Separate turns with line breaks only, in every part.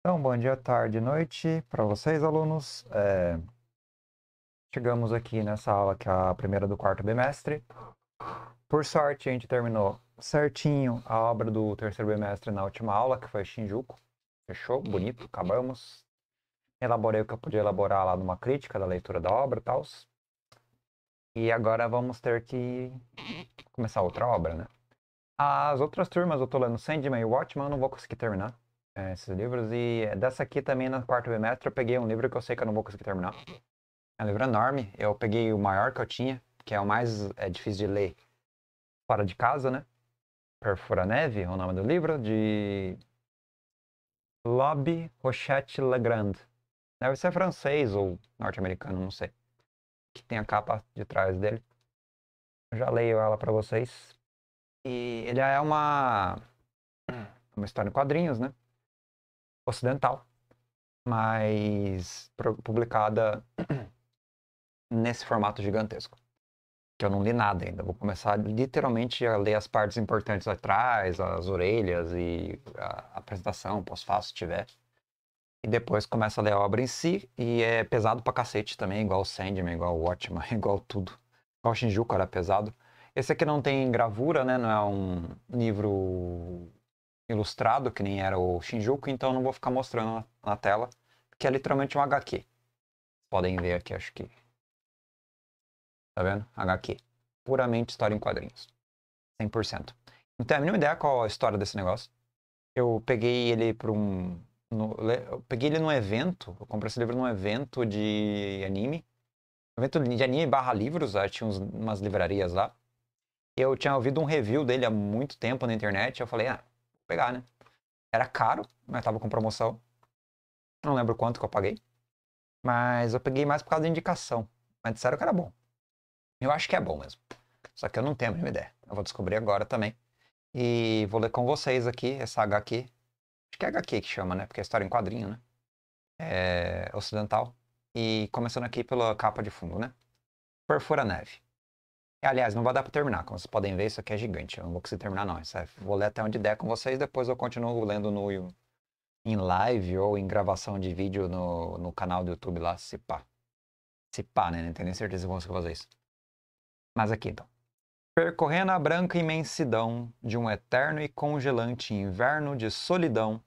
Então, bom dia, tarde, noite para vocês, alunos. É... Chegamos aqui nessa aula que é a primeira do quarto bimestre. Por sorte, a gente terminou certinho a obra do terceiro bimestre na última aula, que foi Shinjuku. Fechou? Bonito, acabamos. Elaborei o que eu podia elaborar lá numa crítica da leitura da obra e tal. E agora vamos ter que começar outra obra, né? As outras turmas eu tô lendo Sandman e Watchman, eu não vou conseguir terminar é, esses livros. E dessa aqui também, no quarto bimestre, eu peguei um livro que eu sei que eu não vou conseguir terminar. É um livro enorme. Eu peguei o maior que eu tinha, que é o mais é, difícil de ler fora de casa, né? Perfura Neve, é o nome do livro, de Lobby Rochette Legrand. Deve ser francês ou norte-americano, não sei. Que tem a capa de trás dele. já leio ela para vocês. E ele é uma uma história em quadrinhos, né? ocidental, mas publicada nesse formato gigantesco. Que eu não li nada ainda. Vou começar literalmente a ler as partes importantes atrás, as orelhas e a apresentação, pós-fácil, se tiver. E depois começa a ler a obra em si, e é pesado pra cacete também, igual o Sandman, igual o Watchman, igual tudo. Igual o Shinjuku era pesado. Esse aqui não tem gravura, né? Não é um livro ilustrado, que nem era o Shinjuku, então não vou ficar mostrando na, na tela, que é literalmente um HQ. Podem ver aqui, acho que. Tá vendo? HQ. Puramente história em quadrinhos. 100%. Não tenho a mínima ideia qual a história desse negócio. Eu peguei ele para um. No, eu peguei ele num evento. Eu comprei esse livro num evento de anime. Evento de anime barra livros, lá, tinha uns, umas livrarias lá. Eu tinha ouvido um review dele há muito tempo na internet. Eu falei, ah, pegar, né? Era caro, mas tava com promoção. Não lembro quanto que eu paguei. Mas eu peguei mais por causa da indicação. Mas disseram que era bom. Eu acho que é bom mesmo. Só que eu não tenho a mínima ideia. Eu vou descobrir agora também. E vou ler com vocês aqui essa HQ. Acho que é HQ que chama, né? Porque é história em quadrinho, né? É ocidental. E começando aqui pela capa de fundo, né? Perfura Neve. Aliás, não vai dar para terminar. Como vocês podem ver, isso aqui é gigante. Eu não vou conseguir terminar, não. Isso é... Vou ler até onde der com vocês, depois eu continuo lendo no em live ou em gravação de vídeo no, no canal do YouTube lá, se pá. Se pá, né? Não tenho nem certeza se eu consigo fazer isso. Mas aqui então. Percorrendo a branca imensidão de um eterno e congelante inverno de solidão,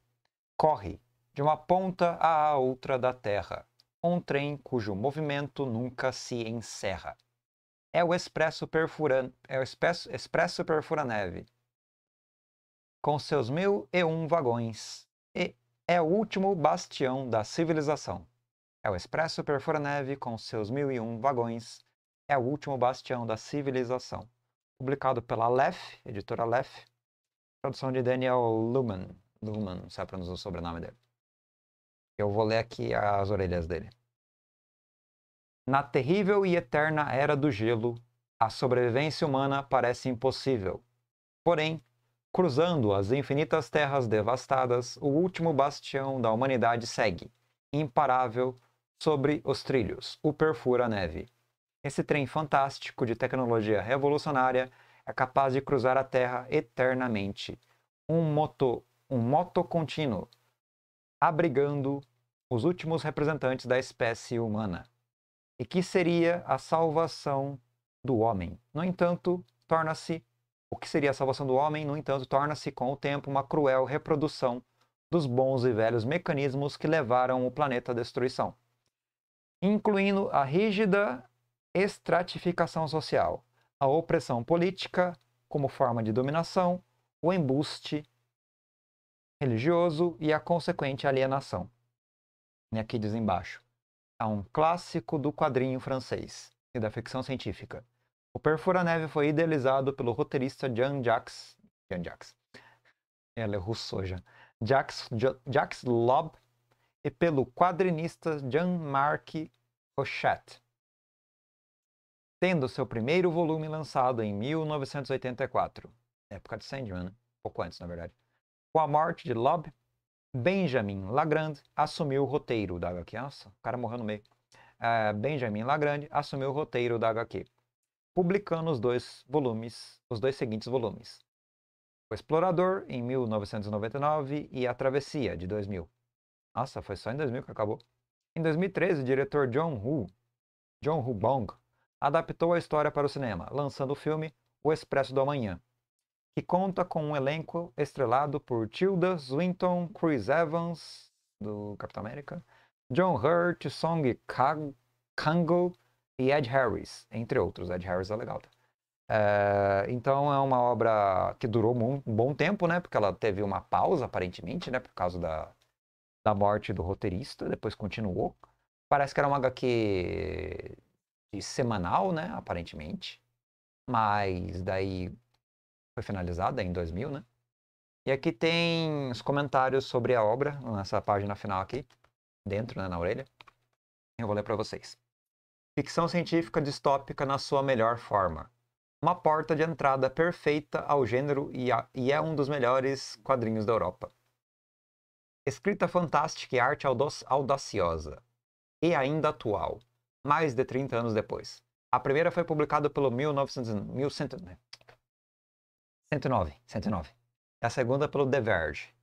corre, de uma ponta à outra da terra, um trem cujo movimento nunca se encerra é o Expresso Perfura, é o Expresso, Expresso Perfura Neve, com seus mil e um vagões, e é o último bastião da civilização. É o Expresso Perfura Neve, com seus mil e um vagões, é o último bastião da civilização. Publicado pela Lef, editora Lef, tradução de Daniel Luhmann, Luhmann, não sei é pronunciar o sobrenome dele. Eu vou ler aqui as orelhas dele. Na terrível e eterna era do gelo, a sobrevivência humana parece impossível. Porém, cruzando as infinitas terras devastadas, o último bastião da humanidade segue, imparável, sobre os trilhos, o perfura neve. Esse trem fantástico de tecnologia revolucionária é capaz de cruzar a Terra eternamente, um moto, um moto contínuo, abrigando os últimos representantes da espécie humana e que seria a salvação do homem. No entanto, torna-se o que seria a salvação do homem, no entanto, torna-se com o tempo uma cruel reprodução dos bons e velhos mecanismos que levaram o planeta à destruição, incluindo a rígida estratificação social, a opressão política como forma de dominação, o embuste religioso e a consequente alienação. E aqui diz embaixo a um clássico do quadrinho francês e da ficção científica. O Perfura Neve foi idealizado pelo roteirista Jean Jacques. Jean Jacques. Ela é russo já. Jacques, Jacques Lob e pelo quadrinista Jean-Marc Rochette. Tendo seu primeiro volume lançado em 1984, época de Sandman, né? pouco antes na verdade. Com a morte de Lob, Benjamin Lagrande assumiu o roteiro da HQ. Nossa, o cara morreu no meio. Uh, Benjamin Lagrande assumiu o roteiro da HQ, publicando os dois volumes, os dois seguintes volumes. O Explorador, em 1999, e A Travessia, de 2000. Nossa, foi só em 2000 que acabou. Em 2013, o diretor John Woo, John Woo Bong, adaptou a história para o cinema, lançando o filme O Expresso do Amanhã, que conta com um elenco estrelado por Tilda Swinton, Chris Evans, do Capitão América, John Hurt, Song kang e Ed Harris, entre outros. Ed Harris é legal. Tá? É, então é uma obra que durou um bom tempo, né? Porque ela teve uma pausa, aparentemente, né? Por causa da, da morte do roteirista, depois continuou. Parece que era uma HQ semanal, né? Aparentemente. Mas daí foi finalizada em 2000, né? E aqui tem os comentários sobre a obra, nessa página final aqui, dentro, né, na orelha. Eu vou ler para vocês. Ficção científica distópica na sua melhor forma. Uma porta de entrada perfeita ao gênero e, a, e é um dos melhores quadrinhos da Europa. Escrita fantástica e arte audaciosa. E ainda atual, mais de 30 anos depois. A primeira foi publicada pelo 1900, 1100, 109, 109. A segunda pelo The Verge.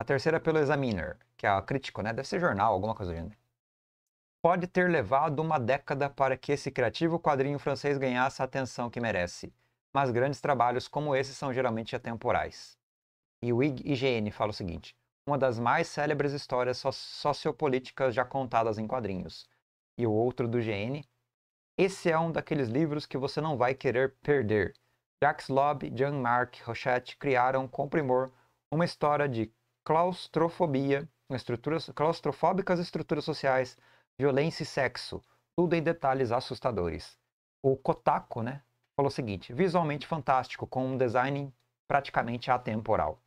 A terceira pelo Examiner, que é a crítico, né? Deve ser jornal, alguma coisa do gênero. Pode ter levado uma década para que esse criativo quadrinho francês ganhasse a atenção que merece, mas grandes trabalhos como esse são geralmente atemporais. E o IGN fala o seguinte: uma das mais célebres histórias sociopolíticas já contadas em quadrinhos. E o outro do GN: esse é um daqueles livros que você não vai querer perder Jacques Loeb Jean-Marc Rochette criaram com primor uma história de claustrofobia, estruturas, claustrofóbicas estruturas sociais, violência e sexo, tudo em detalhes assustadores. O Kotaku, né, falou o seguinte: visualmente fantástico, com um design praticamente atemporal.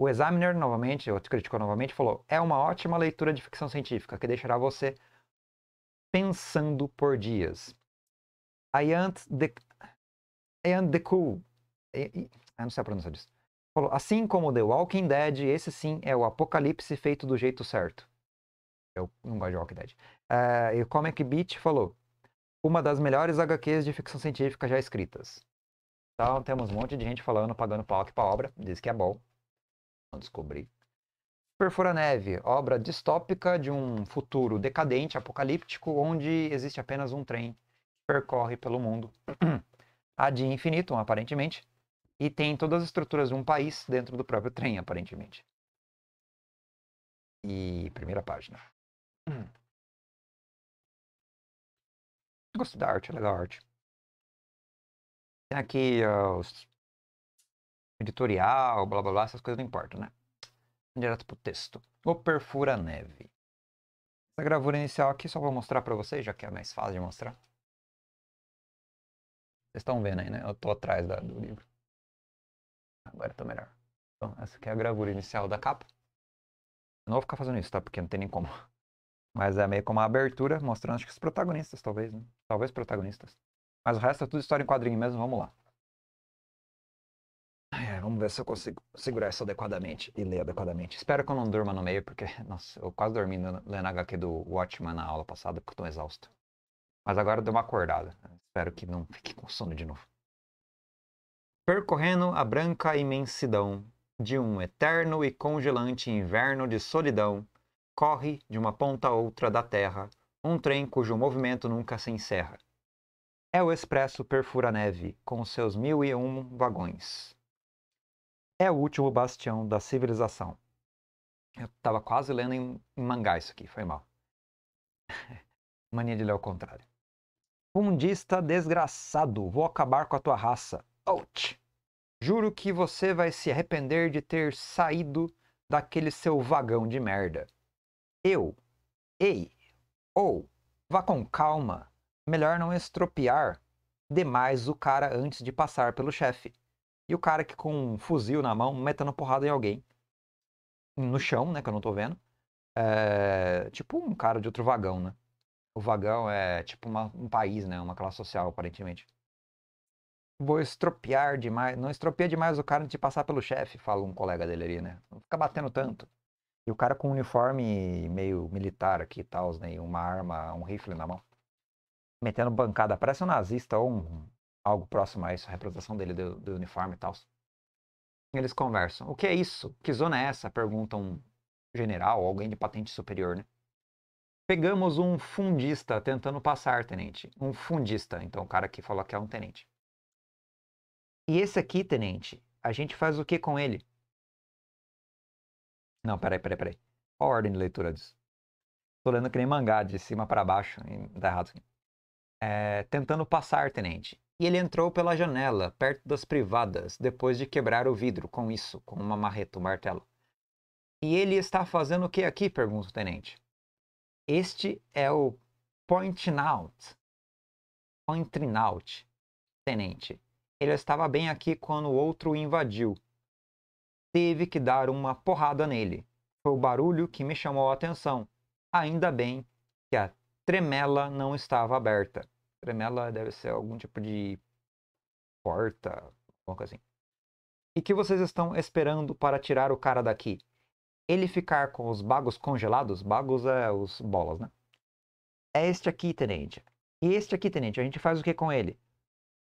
O Examiner, novamente, outro criticou novamente, falou: é uma ótima leitura de ficção científica que deixará você pensando por dias. Ayant de and the Cool. E, e, eu ah, não sei a pronúncia disso. Falou, assim como The Walking Dead, esse sim é o apocalipse feito do jeito certo. Eu não gosto de Walking Dead. Uh, e o Comic Beat falou, uma das melhores HQs de ficção científica já escritas. Então temos um monte de gente falando, pagando pau aqui pra obra, diz que é bom. Não descobri. Perfura Neve, obra distópica de um futuro decadente, apocalíptico, onde existe apenas um trem que percorre pelo mundo. de infinitum, aparentemente, e tem todas as estruturas de um país dentro do próprio trem, aparentemente. E primeira página. Hum. Gosto da arte, é legal a arte. Tem aqui uh, os editorial, blá blá blá, essas coisas não importam, né? Direto pro texto. O Perfura Neve. Essa gravura inicial aqui só vou mostrar para vocês, já que é mais fácil de mostrar. Vocês estão vendo aí, né? Eu tô atrás da, do livro. Agora tô melhor. Então, essa aqui é a gravura inicial da capa. Eu não vou ficar fazendo isso, tá? Porque não tem nem como. Mas é meio como uma abertura, mostrando acho que os protagonistas, talvez, né? Talvez protagonistas. Mas o resto é tudo história em quadrinho mesmo, vamos lá. É, vamos ver se eu consigo segurar isso adequadamente e ler adequadamente. Espero que eu não durma no meio, porque, nossa, eu quase dormi lendo a HQ do Watchman na aula passada, porque eu tô exausto. Mas agora deu uma acordada. Espero que não fique com sono de novo. Percorrendo a branca imensidão de um eterno e congelante inverno de solidão, corre de uma ponta a outra da terra um trem cujo movimento nunca se encerra. É o Expresso Perfura Neve, com seus mil e um vagões. É o último bastião da civilização. Eu estava quase lendo em mangá isso aqui, foi mal. Mania de ler ao contrário. Fundista desgraçado, vou acabar com a tua raça. Out! Juro que você vai se arrepender de ter saído daquele seu vagão de merda. Eu. Ei. Ou. Vá com calma. Melhor não estropiar demais o cara antes de passar pelo chefe. E o cara que com um fuzil na mão, metendo porrada em alguém. No chão, né? Que eu não tô vendo. É... Tipo um cara de outro vagão, né? O vagão é tipo uma, um país, né? Uma classe social, aparentemente. Vou estropiar demais. Não estropia demais o cara antes de passar pelo chefe, fala um colega dele ali, né? Não fica batendo tanto. E o cara com um uniforme meio militar aqui e tal, né? uma arma, um rifle na mão. Metendo bancada. Parece um nazista ou um, algo próximo a isso, a representação dele do, do uniforme e tal. Eles conversam. O que é isso? Que zona é essa? Pergunta um general, alguém de patente superior, né? Pegamos um fundista tentando passar, tenente. Um fundista, então o cara que falou que é um tenente. E esse aqui, tenente, a gente faz o que com ele? Não, peraí, peraí, peraí. Qual a ordem de leitura disso? Tô lendo que nem mangá, de cima para baixo, e dá errado É, tentando passar, tenente. E ele entrou pela janela, perto das privadas, depois de quebrar o vidro com isso, com uma marreta, um martelo. E ele está fazendo o que aqui? pergunta o tenente. Este é o Pointing Out. Pointing Out, tenente. Ele estava bem aqui quando o outro o invadiu. Teve que dar uma porrada nele. Foi o barulho que me chamou a atenção. Ainda bem que a tremela não estava aberta. Tremela deve ser algum tipo de porta, alguma coisa assim. E que vocês estão esperando para tirar o cara daqui? ele ficar com os bagos congelados, bagos é os bolas, né? É este aqui, tenente. E este aqui, tenente, a gente faz o que com ele?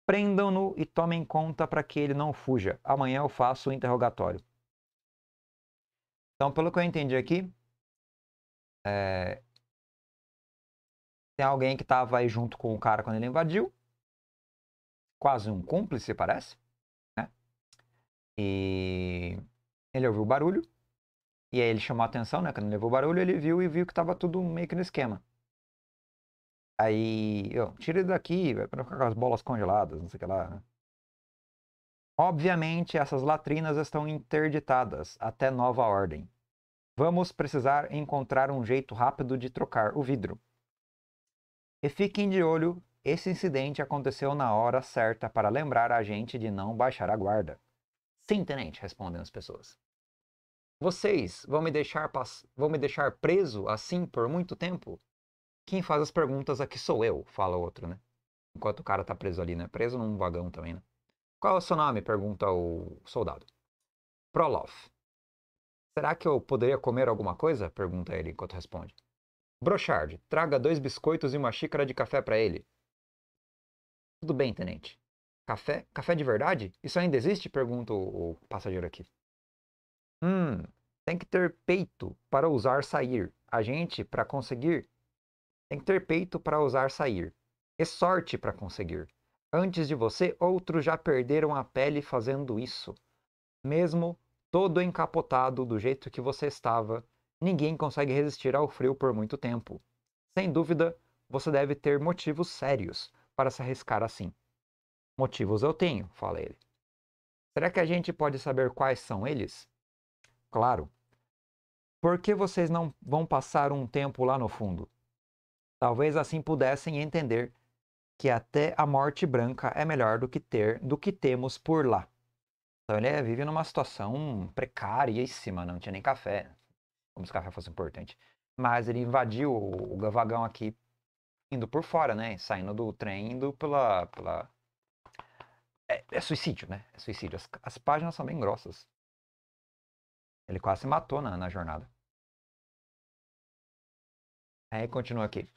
Prendam-no e tomem conta para que ele não fuja. Amanhã eu faço o interrogatório. Então, pelo que eu entendi aqui, é... tem alguém que estava aí junto com o cara quando ele invadiu. Quase um cúmplice, parece. Né? E ele ouviu o barulho e aí ele chamou a atenção, né? Quando levou barulho, ele viu e viu que tava tudo meio que no esquema. Aí, eu, tira ele daqui, vai pra não ficar com as bolas congeladas, não sei o que lá. Né? Obviamente, essas latrinas estão interditadas até nova ordem. Vamos precisar encontrar um jeito rápido de trocar o vidro. E fiquem de olho, esse incidente aconteceu na hora certa para lembrar a gente de não baixar a guarda. Sim, tenente, respondem as pessoas. Vocês vão me deixar, vão me deixar preso assim por muito tempo? Quem faz as perguntas aqui sou eu, fala outro, né? Enquanto o cara tá preso ali, né? Preso num vagão também, né? Qual é o seu nome? pergunta o soldado. Prolof. Será que eu poderia comer alguma coisa? pergunta ele enquanto responde. Brochard, traga dois biscoitos e uma xícara de café para ele. Tudo bem, tenente. Café? Café de verdade? Isso ainda existe? pergunta o passageiro aqui. Hum, tem que ter peito para usar sair. A gente, para conseguir, tem que ter peito para usar sair. E sorte para conseguir. Antes de você, outros já perderam a pele fazendo isso. Mesmo todo encapotado do jeito que você estava, ninguém consegue resistir ao frio por muito tempo. Sem dúvida, você deve ter motivos sérios para se arriscar assim. Motivos eu tenho, fala ele. Será que a gente pode saber quais são eles? claro. Por que vocês não vão passar um tempo lá no fundo? Talvez assim pudessem entender que até a morte branca é melhor do que ter do que temos por lá. Então ele é, vive numa situação precaríssima, não tinha nem café. Como se café fosse importante. Mas ele invadiu o, gavagão vagão aqui, indo por fora, né? Saindo do trem, indo pela. pela... É, é suicídio, né? É suicídio. As, as páginas são bem grossas. Ele quase se matou na, na jornada. Aí é, continua aqui.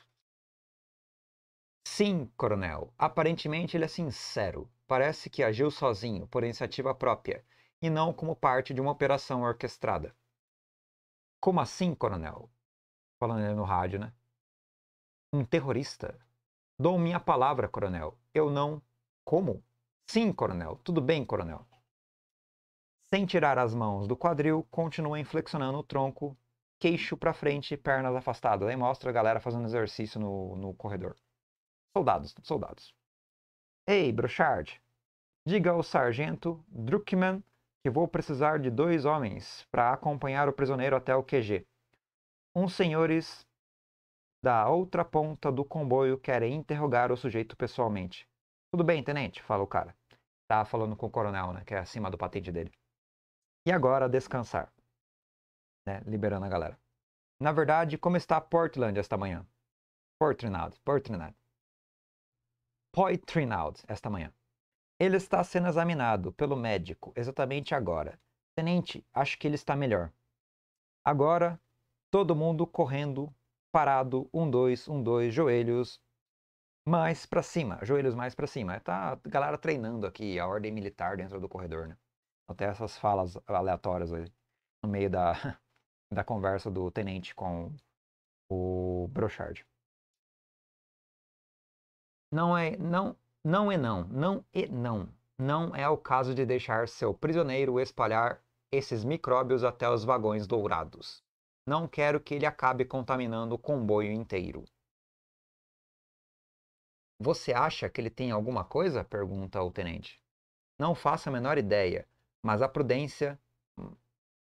Sim, coronel. Aparentemente ele é sincero. Parece que agiu sozinho, por iniciativa própria, e não como parte de uma operação orquestrada. Como assim, coronel? Falando ele no rádio, né? Um terrorista. Dou minha palavra, coronel. Eu não. Como? Sim, coronel. Tudo bem, coronel. Sem tirar as mãos do quadril, continuem flexionando o tronco, queixo para frente, pernas afastadas. Aí mostra a galera fazendo exercício no, no corredor. Soldados, soldados. Ei, Brochard, diga ao sargento Druckmann que vou precisar de dois homens para acompanhar o prisioneiro até o QG. Uns senhores da outra ponta do comboio querem interrogar o sujeito pessoalmente. Tudo bem, tenente, fala o cara. Tá falando com o coronel, né? Que é acima do patente dele. E agora descansar. Né? Liberando a galera. Na verdade, como está Portland esta manhã? Portland, Portland. Poitrinald esta manhã. Ele está sendo examinado pelo médico exatamente agora. Tenente, acho que ele está melhor. Agora, todo mundo correndo, parado, um, dois, um, dois, joelhos mais para cima, joelhos mais para cima. Tá a galera treinando aqui a ordem militar dentro do corredor, né? Até então, essas falas aleatórias aí, no meio da, da conversa do tenente com o Brochard. Não é não, não é não, não e é não. Não é o caso de deixar seu prisioneiro espalhar esses micróbios até os vagões dourados. Não quero que ele acabe contaminando o comboio inteiro. Você acha que ele tem alguma coisa? pergunta o tenente. Não faço a menor ideia mas a prudência,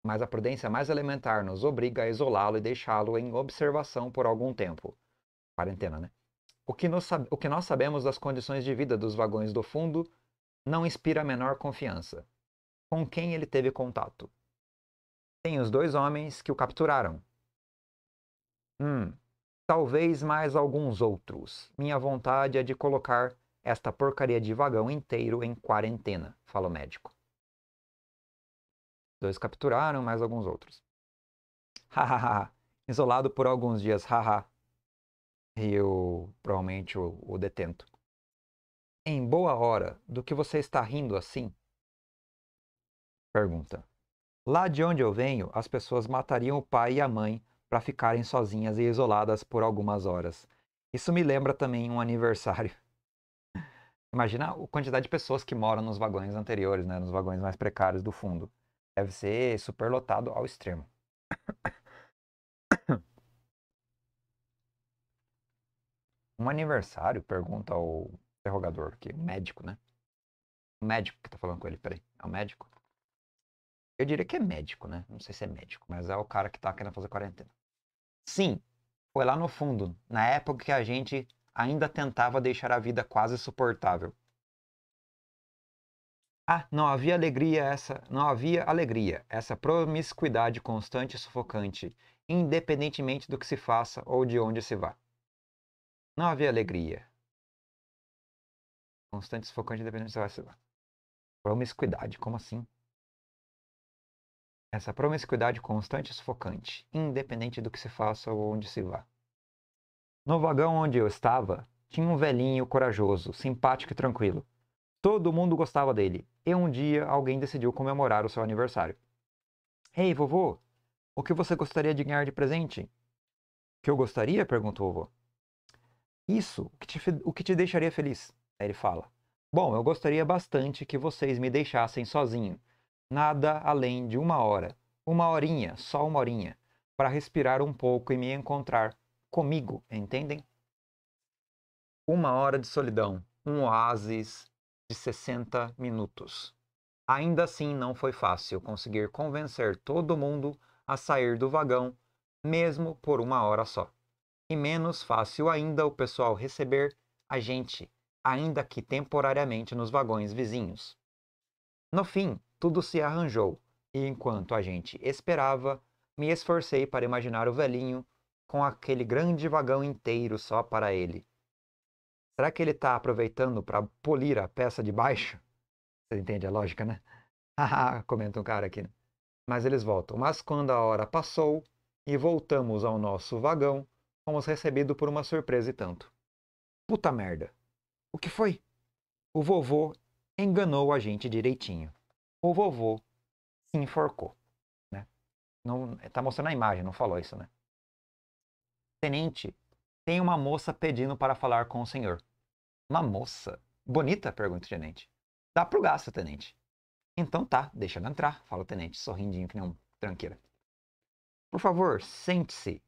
mas a prudência mais elementar nos obriga a isolá-lo e deixá-lo em observação por algum tempo. Quarentena, né? O que, nos, o que nós sabemos das condições de vida dos vagões do fundo não inspira a menor confiança. Com quem ele teve contato? Tem os dois homens que o capturaram. Hum, talvez mais alguns outros. Minha vontade é de colocar esta porcaria de vagão inteiro em quarentena, fala o médico. Dois capturaram, mais alguns outros. Hahaha. Isolado por alguns dias, haha. Riu provavelmente o, o detento. Em boa hora, do que você está rindo assim? Pergunta. Lá de onde eu venho, as pessoas matariam o pai e a mãe para ficarem sozinhas e isoladas por algumas horas. Isso me lembra também um aniversário. Imagina a quantidade de pessoas que moram nos vagões anteriores, né, nos vagões mais precários do fundo deve ser superlotado ao extremo. Um aniversário? Pergunta ao interrogador aqui, o médico, né? O médico que tá falando com ele, peraí. É o médico? Eu diria que é médico, né? Não sei se é médico, mas é o cara que tá querendo fazer quarentena. Sim, foi lá no fundo, na época que a gente ainda tentava deixar a vida quase suportável. Ah, não havia alegria essa, não havia alegria, essa promiscuidade constante e sufocante, independentemente do que se faça ou de onde se vá. Não havia alegria. Constante, sufocante, independente do que se vá. Promiscuidade, como assim? Essa promiscuidade constante e sufocante, independente do que se faça ou onde se vá. No vagão onde eu estava, tinha um velhinho corajoso, simpático e tranquilo. Todo mundo gostava dele. E um dia alguém decidiu comemorar o seu aniversário. Ei, hey, vovô, o que você gostaria de ganhar de presente? Que eu gostaria? perguntou o vovô. Isso, o que, te, o que te deixaria feliz? Aí ele fala. Bom, eu gostaria bastante que vocês me deixassem sozinho. Nada além de uma hora. Uma horinha, só uma horinha. Para respirar um pouco e me encontrar comigo, entendem? Uma hora de solidão. Um oásis de 60 minutos. Ainda assim, não foi fácil conseguir convencer todo mundo a sair do vagão, mesmo por uma hora só. E menos fácil ainda o pessoal receber a gente, ainda que temporariamente nos vagões vizinhos. No fim, tudo se arranjou, e enquanto a gente esperava, me esforcei para imaginar o velhinho com aquele grande vagão inteiro só para ele Será que ele está aproveitando para polir a peça de baixo? Você entende a lógica, né? Comenta um cara aqui. Né? Mas eles voltam. Mas quando a hora passou e voltamos ao nosso vagão, fomos recebidos por uma surpresa e tanto. Puta merda! O que foi? O vovô enganou a gente direitinho. O vovô se enforcou. Né? Não, tá mostrando a imagem, não falou isso, né? Tenente tem uma moça pedindo para falar com o senhor. Uma moça? Bonita? Pergunta o tenente. Dá pro gasto, tenente. Então tá, deixa ela entrar, fala o tenente, sorrindinho que nem um tranqueira. Por favor, sente-se.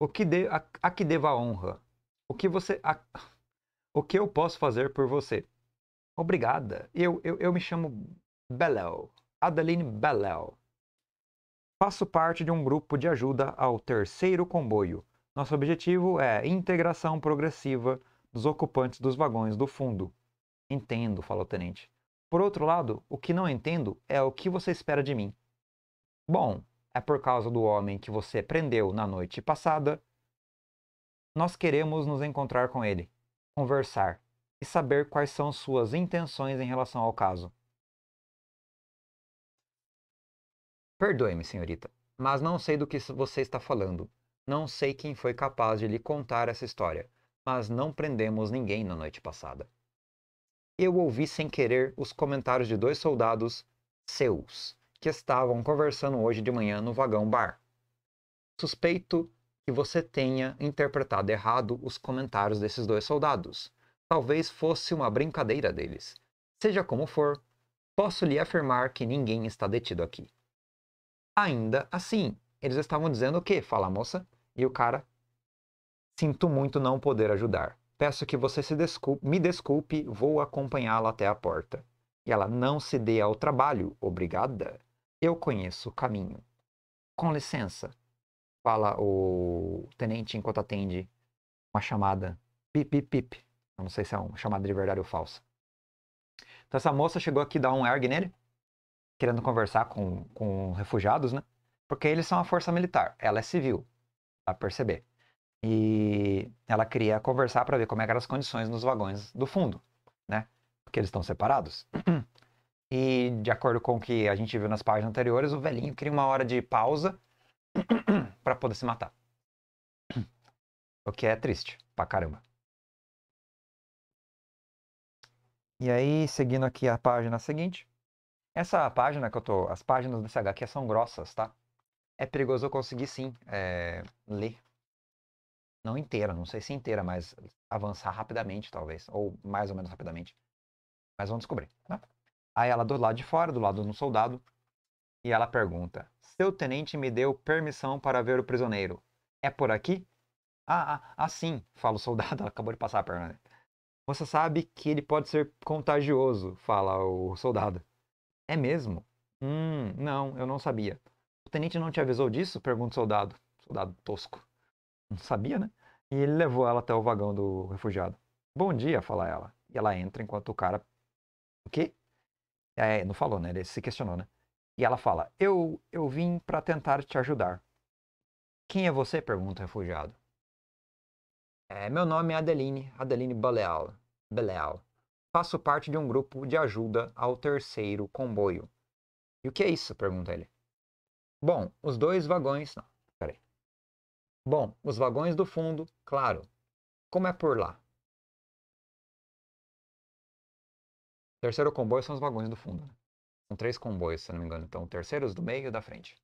O que de, a, a que devo a honra? O que você. A, o que eu posso fazer por você? Obrigada. Eu, eu, eu me chamo Belel. Adeline Belel. Faço parte de um grupo de ajuda ao terceiro comboio nosso objetivo é integração progressiva dos ocupantes dos vagões do fundo. Entendo, falou o tenente. Por outro lado, o que não entendo é o que você espera de mim. Bom, é por causa do homem que você prendeu na noite passada. Nós queremos nos encontrar com ele, conversar e saber quais são suas intenções em relação ao caso. Perdoe-me, senhorita, mas não sei do que você está falando. Não sei quem foi capaz de lhe contar essa história, mas não prendemos ninguém na noite passada. Eu ouvi sem querer os comentários de dois soldados seus que estavam conversando hoje de manhã no vagão bar. Suspeito que você tenha interpretado errado os comentários desses dois soldados. Talvez fosse uma brincadeira deles. Seja como for, posso lhe afirmar que ninguém está detido aqui. Ainda assim, eles estavam dizendo o quê? Fala, moça. E o cara, sinto muito não poder ajudar. Peço que você se desculpe, me desculpe, vou acompanhá-la até a porta. E ela não se dê ao trabalho, obrigada. Eu conheço o caminho. Com licença, fala o tenente enquanto atende uma chamada. Pip, pip, pip. Eu não sei se é uma chamada de verdade ou falsa. Então essa moça chegou aqui dar um erg nele, querendo conversar com, com refugiados, né? Porque eles são a força militar, ela é civil a perceber. E ela queria conversar para ver como é eram as condições nos vagões do fundo, né? Porque eles estão separados. E de acordo com o que a gente viu nas páginas anteriores, o velhinho queria uma hora de pausa para poder se matar. O que é triste pra caramba. E aí, seguindo aqui a página seguinte. Essa página que eu tô. As páginas desse HQ são grossas, tá? É perigoso eu conseguir sim é, ler. Não inteira, não sei se inteira, mas avançar rapidamente, talvez. Ou mais ou menos rapidamente. Mas vamos descobrir. Né? Aí ela do lado de fora, do lado do soldado, e ela pergunta: Seu tenente me deu permissão para ver o prisioneiro. É por aqui? Ah, ah, ah sim, fala o soldado, ela acabou de passar a perna. Você sabe que ele pode ser contagioso, fala o soldado. É mesmo? Hum, não, eu não sabia tenente não te avisou disso? Pergunta o soldado. Soldado tosco. Não sabia, né? E ele levou ela até o vagão do refugiado. Bom dia, fala ela. E ela entra enquanto o cara. O quê? É, não falou, né? Ele se questionou, né? E ela fala: Eu, eu vim para tentar te ajudar. Quem é você? pergunta o refugiado. É, meu nome é Adeline, Adeline Baleal. Baleal. Faço parte de um grupo de ajuda ao terceiro comboio. E o que é isso? pergunta ele. Bom, os dois vagões. Não, peraí. Bom, os vagões do fundo, claro. Como é por lá? terceiro comboio são os vagões do fundo. Né? São três comboios, se não me engano. Então, terceiros do meio e da frente.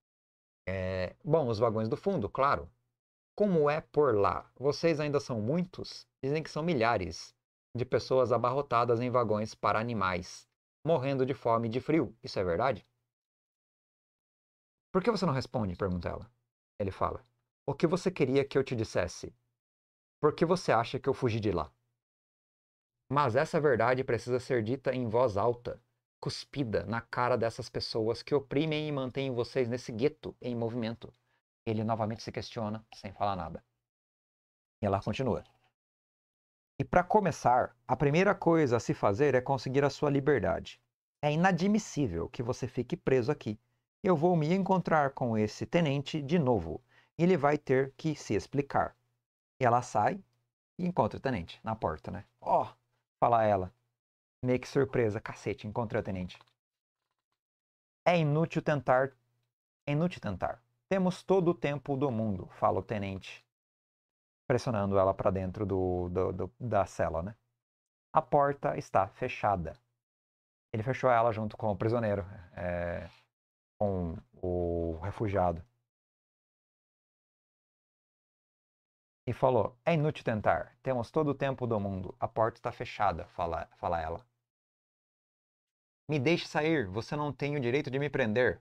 É... Bom, os vagões do fundo, claro. Como é por lá? Vocês ainda são muitos? Dizem que são milhares de pessoas abarrotadas em vagões para animais, morrendo de fome e de frio. Isso é verdade? Por que você não responde? pergunta ela. Ele fala: O que você queria que eu te dissesse? Por que você acha que eu fugi de lá? Mas essa verdade precisa ser dita em voz alta, cuspida na cara dessas pessoas que oprimem e mantêm vocês nesse gueto em movimento. Ele novamente se questiona, sem falar nada. E ela continua. E para começar, a primeira coisa a se fazer é conseguir a sua liberdade. É inadmissível que você fique preso aqui, eu vou me encontrar com esse tenente de novo. Ele vai ter que se explicar. Ela sai e encontra o tenente na porta, né? Ó, oh, fala ela. Meio que surpresa, cacete, encontrei o tenente. É inútil tentar. É inútil tentar. Temos todo o tempo do mundo, fala o tenente, pressionando ela para dentro do, do, do, da cela, né? A porta está fechada. Ele fechou ela junto com o prisioneiro. É com o refugiado. E falou: É inútil tentar. Temos todo o tempo do mundo. A porta está fechada, fala, fala ela. Me deixe sair. Você não tem o direito de me prender.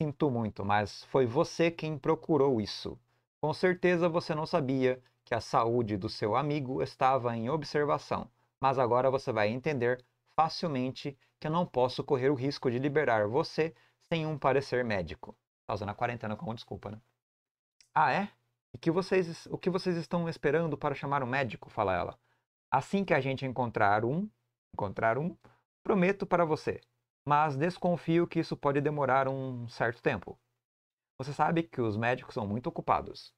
Sinto muito, mas foi você quem procurou isso. Com certeza você não sabia que a saúde do seu amigo estava em observação, mas agora você vai entender facilmente que eu não posso correr o risco de liberar você sem um parecer médico. Tá usando a quarentena como desculpa, né? Ah, é? E que vocês, o que vocês estão esperando para chamar um médico? Fala ela. Assim que a gente encontrar um, encontrar um, prometo para você. Mas desconfio que isso pode demorar um certo tempo. Você sabe que os médicos são muito ocupados.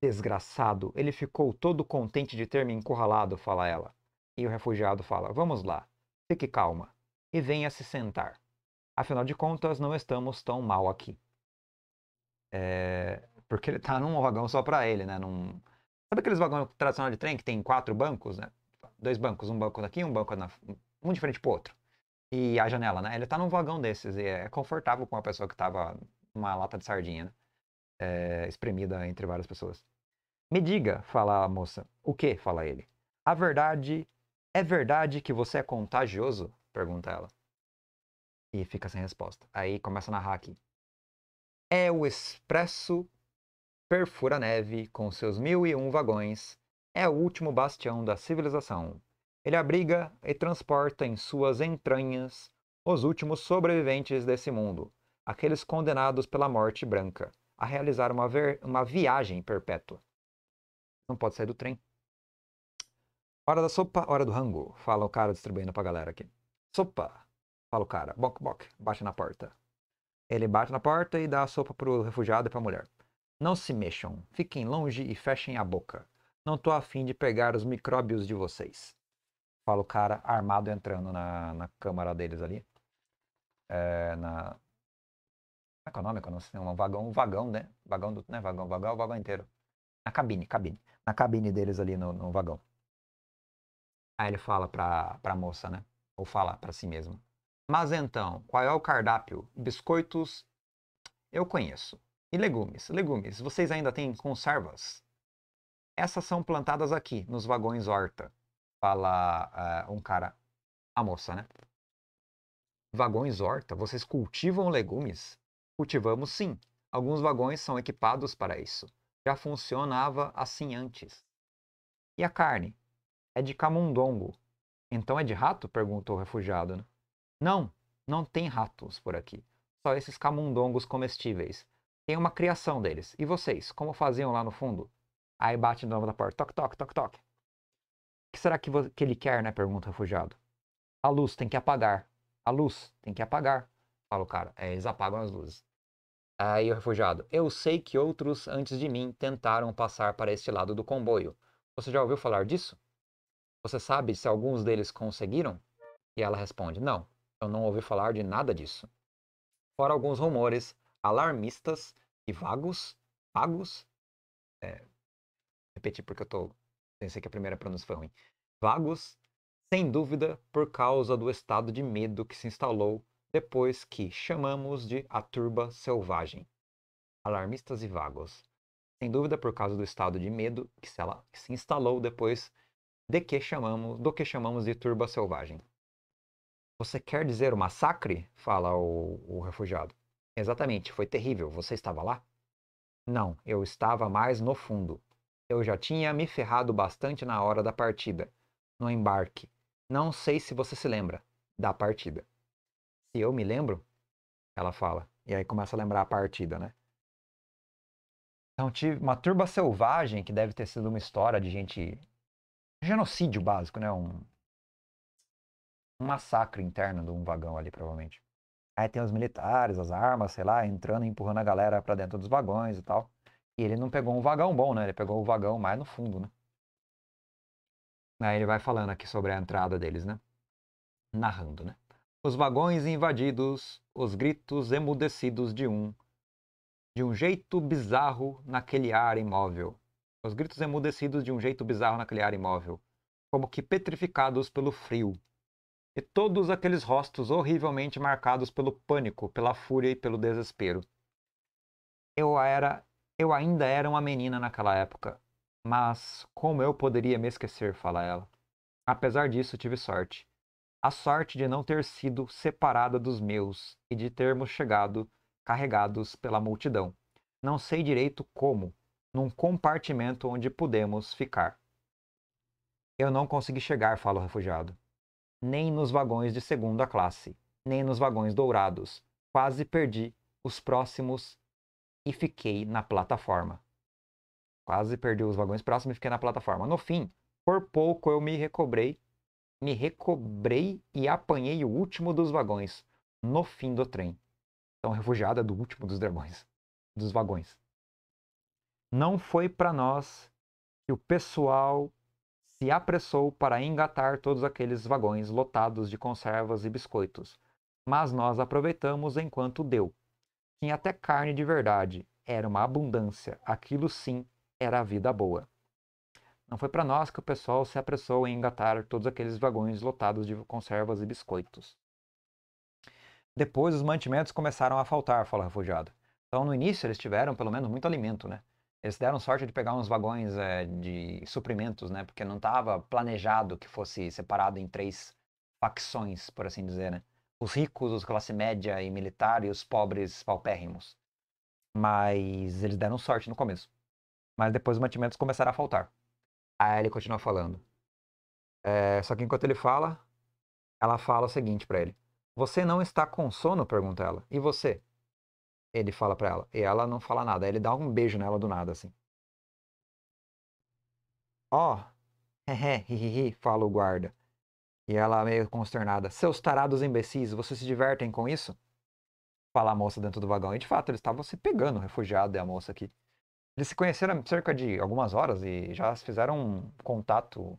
Desgraçado, ele ficou todo contente de ter me encurralado, fala ela. E o refugiado fala: Vamos lá, fique calma e venha se sentar afinal de contas, não estamos tão mal aqui. É... Porque ele está num vagão só para ele, né? Num... Sabe aqueles vagões tradicionais de trem que tem quatro bancos, né? Dois bancos, um banco daqui, um banco na... um de frente pro outro. E a janela, né? Ele está num vagão desses e é confortável com uma pessoa que estava numa lata de sardinha, né? É... Espremida entre várias pessoas. Me diga, fala a moça. O que? fala ele. A verdade. É verdade que você é contagioso? pergunta ela e fica sem resposta. Aí começa a narrar aqui. É o expresso perfura neve com seus mil e um vagões. É o último bastião da civilização. Ele abriga e transporta em suas entranhas os últimos sobreviventes desse mundo, aqueles condenados pela morte branca, a realizar uma, ver... uma viagem perpétua. Não pode sair do trem. Hora da sopa, hora do rango, fala o cara distribuindo pra galera aqui. Sopa, Fala o cara, boc, boc, bate na porta. Ele bate na porta e dá a sopa pro refugiado e pra mulher. Não se mexam, fiquem longe e fechem a boca. Não tô afim de pegar os micróbios de vocês. Fala o cara armado entrando na, na câmara deles ali. É, na, econômico, não sei, um vagão, um vagão, né? Vagão do, né? Vagão, vagão, vagão inteiro. Na cabine, cabine. Na cabine deles ali no, no vagão. Aí ele fala pra, pra moça, né? Ou fala pra si mesmo. Mas então, qual é o cardápio? Biscoitos eu conheço. E legumes. Legumes, vocês ainda têm conservas? Essas são plantadas aqui, nos vagões horta. Fala uh, um cara, a moça, né? Vagões horta, vocês cultivam legumes? Cultivamos sim. Alguns vagões são equipados para isso. Já funcionava assim antes. E a carne? É de camundongo. Então é de rato? Perguntou o refugiado, né? Não, não tem ratos por aqui. Só esses camundongos comestíveis. Tem uma criação deles. E vocês, como faziam lá no fundo? Aí bate no nome da porta. Toc, toc, toc, toc. O que será que, que ele quer, né? Pergunta o refugiado. A luz tem que apagar. A luz tem que apagar. Fala o cara. É, eles apagam as luzes. Aí o refugiado. Eu sei que outros antes de mim tentaram passar para este lado do comboio. Você já ouviu falar disso? Você sabe se alguns deles conseguiram? E ela responde: Não. Eu não ouvi falar de nada disso. Fora alguns rumores alarmistas e vagos, vagos, é, repetir porque eu tô, pensei que a primeira pronúncia foi ruim, vagos, sem dúvida por causa do estado de medo que se instalou depois que chamamos de a turba selvagem. Alarmistas e vagos, sem dúvida por causa do estado de medo que se, ela, que se instalou depois de que chamamos, do que chamamos de turba selvagem. Você quer dizer o massacre? Fala o, o refugiado. Exatamente, foi terrível. Você estava lá? Não, eu estava mais no fundo. Eu já tinha me ferrado bastante na hora da partida, no embarque. Não sei se você se lembra da partida. Se eu me lembro, ela fala. E aí começa a lembrar a partida, né? Então tive uma turba selvagem que deve ter sido uma história de gente. Genocídio básico, né? Um um massacre interno de um vagão ali, provavelmente. Aí tem os militares, as armas, sei lá, entrando e empurrando a galera para dentro dos vagões e tal. E ele não pegou um vagão bom, né? Ele pegou o vagão mais no fundo, né? Aí ele vai falando aqui sobre a entrada deles, né? Narrando, né? Os vagões invadidos, os gritos emudecidos de um, de um jeito bizarro naquele ar imóvel. Os gritos emudecidos de um jeito bizarro naquele ar imóvel, como que petrificados pelo frio e todos aqueles rostos horrivelmente marcados pelo pânico, pela fúria e pelo desespero. Eu era, eu ainda era uma menina naquela época, mas como eu poderia me esquecer, fala ela. Apesar disso, tive sorte. A sorte de não ter sido separada dos meus e de termos chegado carregados pela multidão. Não sei direito como, num compartimento onde pudemos ficar. Eu não consegui chegar, fala o refugiado nem nos vagões de segunda classe, nem nos vagões dourados. Quase perdi os próximos e fiquei na plataforma. Quase perdi os vagões próximos e fiquei na plataforma. No fim, por pouco eu me recobrei, me recobrei e apanhei o último dos vagões no fim do trem. Então, refugiada do último dos dragões, dos vagões. Não foi para nós que o pessoal se apressou para engatar todos aqueles vagões lotados de conservas e biscoitos, mas nós aproveitamos enquanto deu. Tinha até carne de verdade, era uma abundância, aquilo sim era a vida boa. Não foi para nós que o pessoal se apressou em engatar todos aqueles vagões lotados de conservas e biscoitos. Depois os mantimentos começaram a faltar, fala o refugiado. Então no início eles tiveram pelo menos muito alimento, né? Eles deram sorte de pegar uns vagões é, de suprimentos, né? Porque não estava planejado que fosse separado em três facções, por assim dizer, né? Os ricos, os classe média e militar e os pobres paupérrimos. Mas eles deram sorte no começo. Mas depois os mantimentos começaram a faltar. Aí ele continua falando. É, só que enquanto ele fala, ela fala o seguinte para ele. Você não está com sono? pergunta ela. E você? Ele fala para ela. E ela não fala nada. Ele dá um beijo nela do nada, assim. Ó, oh, hehe, fala o guarda. E ela meio consternada. Seus tarados imbecis, vocês se divertem com isso? Fala a moça dentro do vagão. E de fato, eles estavam se pegando, o refugiado e a moça aqui. Eles se conheceram cerca de algumas horas e já fizeram um contato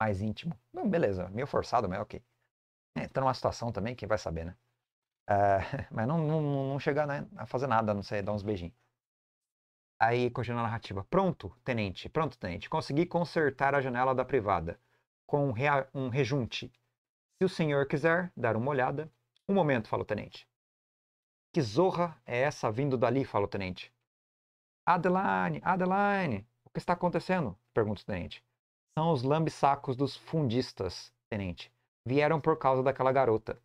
mais íntimo. Não, beleza, meio forçado, mas ok. É, tá numa situação também, quem vai saber, né? Ah, mas não, não, não chega né, a fazer nada, não sei, dar uns beijinhos. Aí continua a narrativa. Pronto, tenente, pronto, tenente. Consegui consertar a janela da privada com um, rea, um rejunte. Se o senhor quiser dar uma olhada. Um momento, fala o tenente. Que zorra é essa vindo dali? fala o tenente. Adeline, Adeline, o que está acontecendo? pergunta o tenente. São os lambissacos dos fundistas, tenente. Vieram por causa daquela garota.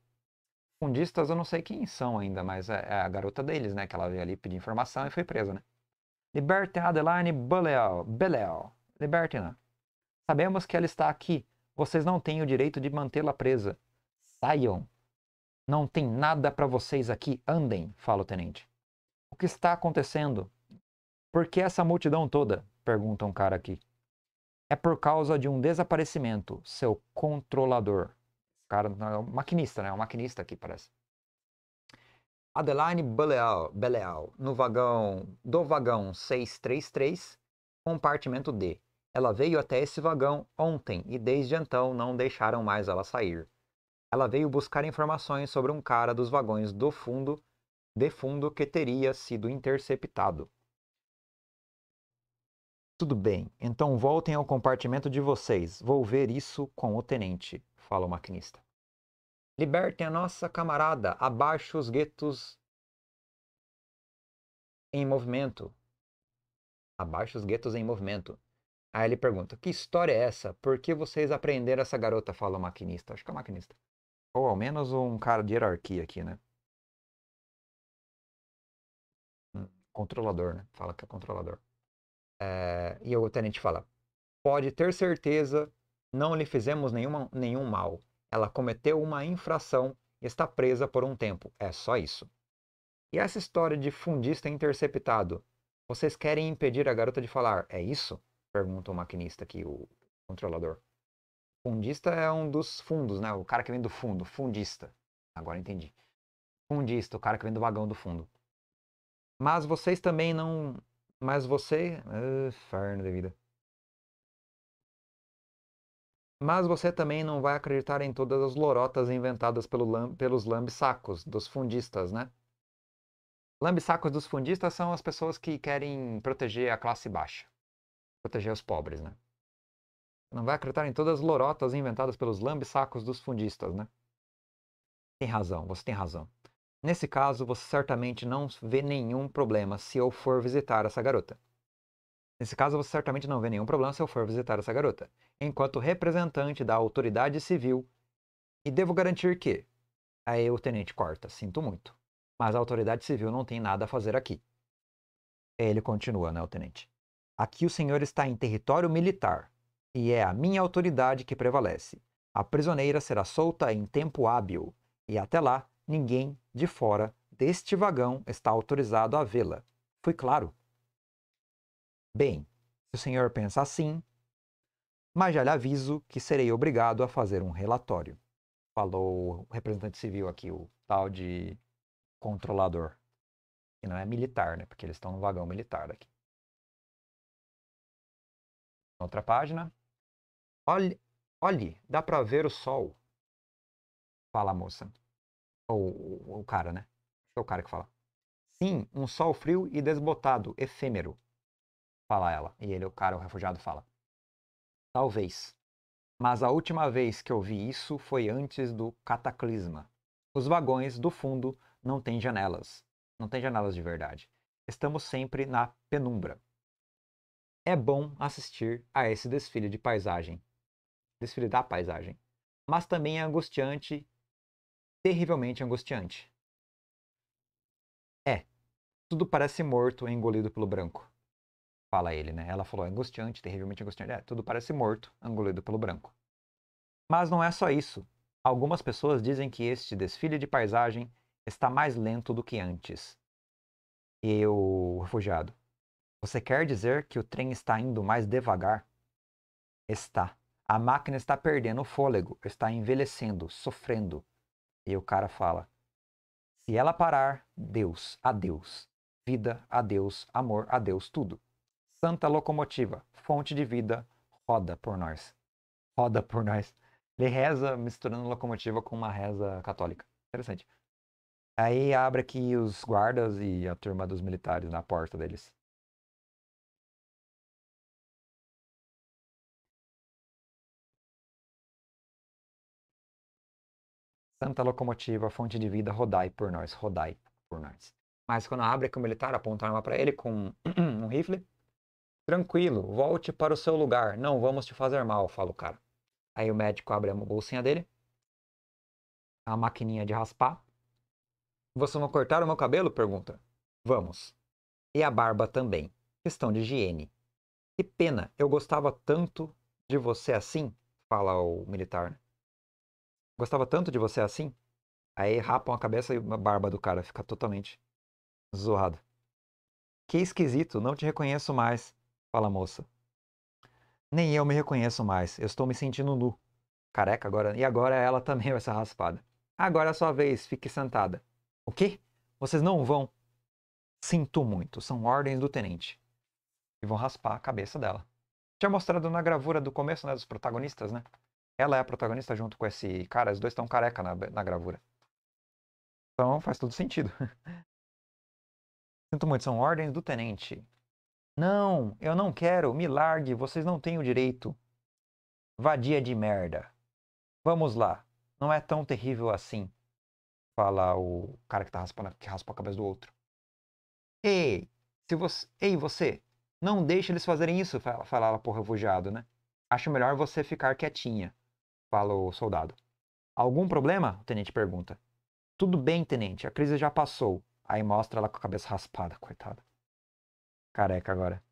Fundistas, eu não sei quem são ainda, mas é, é a garota deles, né? Que ela veio ali pedir informação e foi presa, né? Liberte Adeline Beleal. Beleal. Liberte-na. Né. Sabemos que ela está aqui. Vocês não têm o direito de mantê-la presa. Saiam. Não tem nada para vocês aqui. Andem, fala o tenente. O que está acontecendo? Por que essa multidão toda? Pergunta um cara aqui. É por causa de um desaparecimento, seu controlador cara é um maquinista, né? É um maquinista aqui, parece. Adeline Beleal, Beleal, no vagão do vagão 633, compartimento D. Ela veio até esse vagão ontem e desde então não deixaram mais ela sair. Ela veio buscar informações sobre um cara dos vagões do fundo, de fundo que teria sido interceptado. Tudo bem, então voltem ao compartimento de vocês. Vou ver isso com o tenente, fala o maquinista. Libertem a nossa camarada, abaixo os guetos em movimento. Abaixo os guetos em movimento. Aí ele pergunta: Que história é essa? Por que vocês apreenderam essa garota? Fala o maquinista. Acho que é o maquinista. Ou ao menos um cara de hierarquia aqui, né? Hum, controlador, né? Fala que é controlador. É, e o tenente fala: Pode ter certeza, não lhe fizemos nenhuma, nenhum mal. Ela cometeu uma infração e está presa por um tempo. É só isso. E essa história de fundista interceptado? Vocês querem impedir a garota de falar? É isso? Pergunta o maquinista aqui, o controlador. Fundista é um dos fundos, né? O cara que vem do fundo. Fundista. Agora entendi. Fundista, o cara que vem do vagão do fundo. Mas vocês também não mas você. Ah, inferno de vida. Mas você também não vai acreditar em todas as lorotas inventadas pelo, pelos lambisacos, dos fundistas, né? Lambisacos dos fundistas são as pessoas que querem proteger a classe baixa, proteger os pobres, né? Não vai acreditar em todas as lorotas inventadas pelos lambisacos dos fundistas, né? Tem razão, você tem razão. Nesse caso, você certamente não vê nenhum problema se eu for visitar essa garota. Nesse caso, você certamente não vê nenhum problema se eu for visitar essa garota, enquanto representante da autoridade civil, e devo garantir que. Aí o tenente corta: sinto muito, mas a autoridade civil não tem nada a fazer aqui. Ele continua, né, o tenente? Aqui o senhor está em território militar, e é a minha autoridade que prevalece. A prisioneira será solta em tempo hábil, e até lá Ninguém de fora deste vagão está autorizado a vê-la. Fui claro? Bem, se o senhor pensa assim, mas já lhe aviso que serei obrigado a fazer um relatório. Falou o representante civil aqui, o tal de controlador. Que não é militar, né? Porque eles estão no vagão militar aqui. Outra página. Olhe, olhe, dá para ver o sol. Fala a moça. O, o cara, né? É o cara que fala. Sim, um sol frio e desbotado, efêmero. Fala ela. E ele, o cara, o refugiado, fala. Talvez. Mas a última vez que eu vi isso foi antes do cataclisma. Os vagões do fundo não têm janelas. Não têm janelas de verdade. Estamos sempre na penumbra. É bom assistir a esse desfile de paisagem. Desfile da paisagem. Mas também é angustiante terrivelmente angustiante. É, tudo parece morto engolido pelo branco. Fala ele, né? Ela falou angustiante, terrivelmente angustiante. É, tudo parece morto engolido pelo branco. Mas não é só isso. Algumas pessoas dizem que este desfile de paisagem está mais lento do que antes. E o refugiado. Você quer dizer que o trem está indo mais devagar? Está. A máquina está perdendo o fôlego, está envelhecendo, sofrendo, e aí o cara fala: se ela parar, Deus, adeus. Vida, adeus, amor, adeus, tudo. Santa locomotiva, fonte de vida, roda por nós. Roda por nós. Ele reza misturando locomotiva com uma reza católica. Interessante. Aí abre aqui os guardas e a turma dos militares na porta deles. Santa locomotiva, fonte de vida, rodai por nós, rodai por nós. Mas quando abre é o militar, aponta a arma para ele com um rifle. Tranquilo, volte para o seu lugar. Não vamos te fazer mal, fala o cara. Aí o médico abre a bolsinha dele. A maquininha de raspar. Vocês vão cortar o meu cabelo? Pergunta. Vamos. E a barba também. Questão de higiene. Que pena, eu gostava tanto de você assim, fala o militar gostava tanto de você assim. Aí rapam a cabeça e a barba do cara fica totalmente zoado. Que esquisito, não te reconheço mais, fala a moça. Nem eu me reconheço mais, eu estou me sentindo nu. Careca agora, e agora ela também vai ser raspada. Agora é a sua vez, fique sentada. O quê? Vocês não vão? Sinto muito, são ordens do tenente. E vão raspar a cabeça dela. Tinha mostrado na gravura do começo, né, dos protagonistas, né? Ela é a protagonista junto com esse cara, os dois estão careca na, na gravura. Então faz todo sentido. Sinto muito, são ordens do tenente. Não, eu não quero, me largue, vocês não têm o direito. Vadia de merda. Vamos lá, não é tão terrível assim. Fala o cara que, tá raspando, que raspa a cabeça do outro. Ei, se você. Ei, você! Não deixe eles fazerem isso, fala, fala ela pro refugiado, né? Acho melhor você ficar quietinha. Fala o soldado. Algum problema? O tenente pergunta. Tudo bem, tenente, a crise já passou. Aí mostra ela com a cabeça raspada, coitada. Careca agora.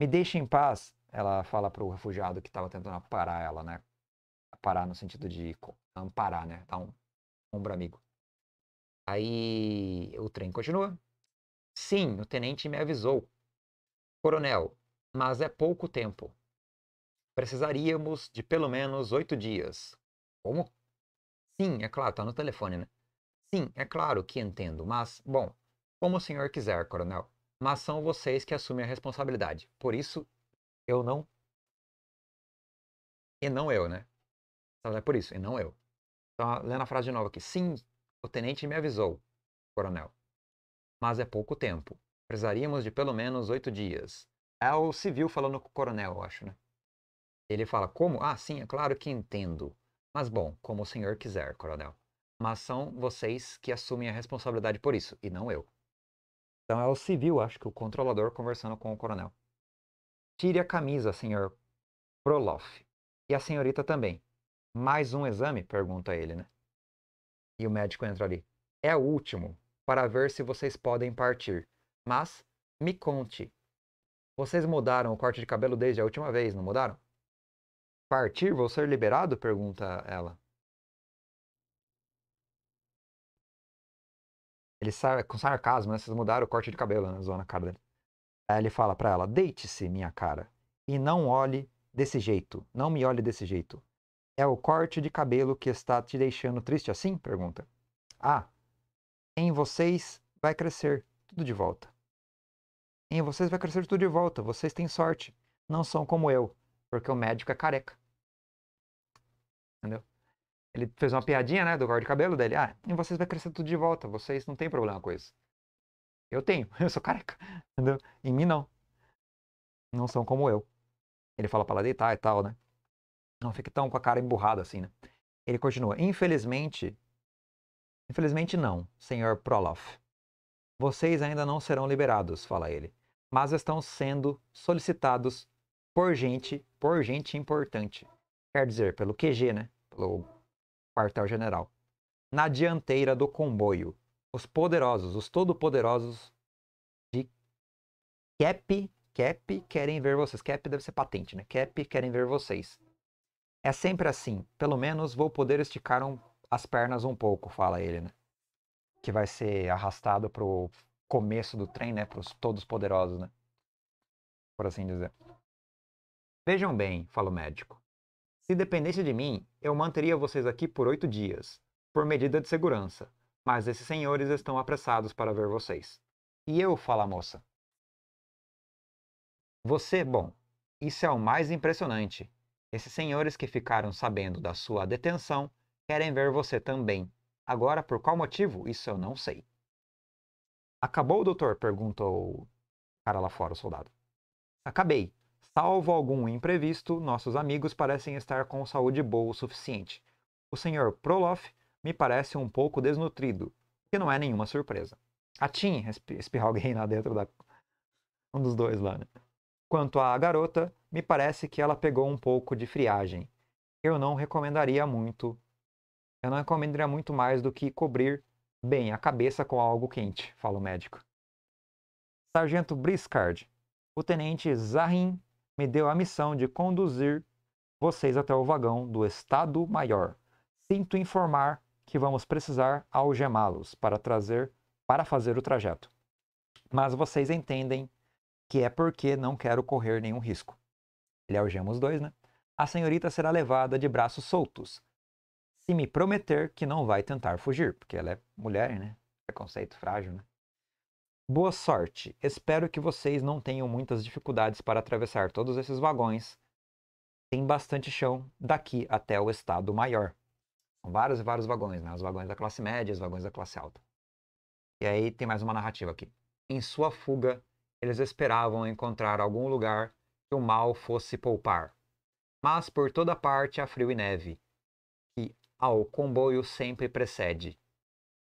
Me deixa em paz, ela fala pro refugiado que estava tentando parar ela, né? Parar no sentido de amparar, né? Dar um ombro amigo. Aí o trem continua. Sim, o tenente me avisou. Coronel, mas é pouco tempo precisaríamos de pelo menos oito dias. Como? Sim, é claro, tá no telefone, né? Sim, é claro que entendo, mas, bom, como o senhor quiser, coronel. Mas são vocês que assumem a responsabilidade. Por isso, eu não. E não eu, né? Então, é por isso, e não eu. Então, lendo a frase de novo aqui. Sim, o tenente me avisou, coronel. Mas é pouco tempo. Precisaríamos de pelo menos oito dias. É o civil falando com o coronel, eu acho, né? Ele fala, como? Ah, sim, é claro que entendo. Mas bom, como o senhor quiser, coronel. Mas são vocês que assumem a responsabilidade por isso, e não eu. Então é o civil, acho que o controlador conversando com o coronel. Tire a camisa, senhor Proloff. E a senhorita também. Mais um exame? Pergunta ele, né? E o médico entra ali. É o último, para ver se vocês podem partir. Mas, me conte. Vocês mudaram o corte de cabelo desde a última vez, não mudaram? partir, vou ser liberado? Pergunta ela. Ele sai com sarcasmo, né? Vocês mudaram o corte de cabelo, né? Zona cara dele. Aí ele fala para ela: Deite-se, minha cara, e não olhe desse jeito. Não me olhe desse jeito. É o corte de cabelo que está te deixando triste assim? Pergunta. Ah, em vocês vai crescer tudo de volta. Em vocês vai crescer tudo de volta. Vocês têm sorte. Não são como eu, porque o médico é careca. Entendeu? Ele fez uma piadinha, né, do corte de cabelo dele. Ah, e vocês vai crescer tudo de volta. Vocês não tem problema com isso. Eu tenho, eu sou careca. Entendeu? Em mim não. Não são como eu. Ele fala para ela deitar e tal, né? Não fique tão com a cara emburrada assim, né? Ele continua. Infelizmente, infelizmente não, senhor Proloff. Vocês ainda não serão liberados, fala ele, mas estão sendo solicitados por gente, por gente importante quer dizer, pelo QG, né? Pelo quartel-general. Na dianteira do comboio, os poderosos, os todo-poderosos de Cap, Cap querem ver vocês. Cap deve ser patente, né? Cap querem ver vocês. É sempre assim. Pelo menos vou poder esticar um, as pernas um pouco, fala ele, né? Que vai ser arrastado pro começo do trem, né? Pros todos poderosos, né? Por assim dizer. Vejam bem, fala o médico. Se dependesse de mim, eu manteria vocês aqui por oito dias, por medida de segurança, mas esses senhores estão apressados para ver vocês. E eu, fala a moça. Você, bom, isso é o mais impressionante. Esses senhores que ficaram sabendo da sua detenção querem ver você também. Agora, por qual motivo, isso eu não sei. Acabou, doutor? perguntou o cara lá fora, o soldado. Acabei. Salvo algum imprevisto, nossos amigos parecem estar com saúde boa o suficiente. O Sr. Proloff me parece um pouco desnutrido, que não é nenhuma surpresa. A Tim espirra alguém lá dentro da. Um dos dois lá, né? Quanto à garota, me parece que ela pegou um pouco de friagem. Eu não recomendaria muito. Eu não recomendaria muito mais do que cobrir bem a cabeça com algo quente, fala o médico. Sargento Briscard. O tenente Zahin me deu a missão de conduzir vocês até o vagão do Estado Maior. Sinto informar que vamos precisar algemá-los para trazer para fazer o trajeto. Mas vocês entendem que é porque não quero correr nenhum risco. Ele algema os dois, né? A senhorita será levada de braços soltos, se me prometer que não vai tentar fugir, porque ela é mulher, né? Preconceito frágil, né? Boa sorte! Espero que vocês não tenham muitas dificuldades para atravessar todos esses vagões. Tem bastante chão daqui até o estado maior. São vários e vários vagões, né? Os vagões da classe média, os vagões da classe alta. E aí tem mais uma narrativa aqui. Em sua fuga, eles esperavam encontrar algum lugar que o mal fosse poupar. Mas por toda parte há frio e neve, que ao comboio sempre precede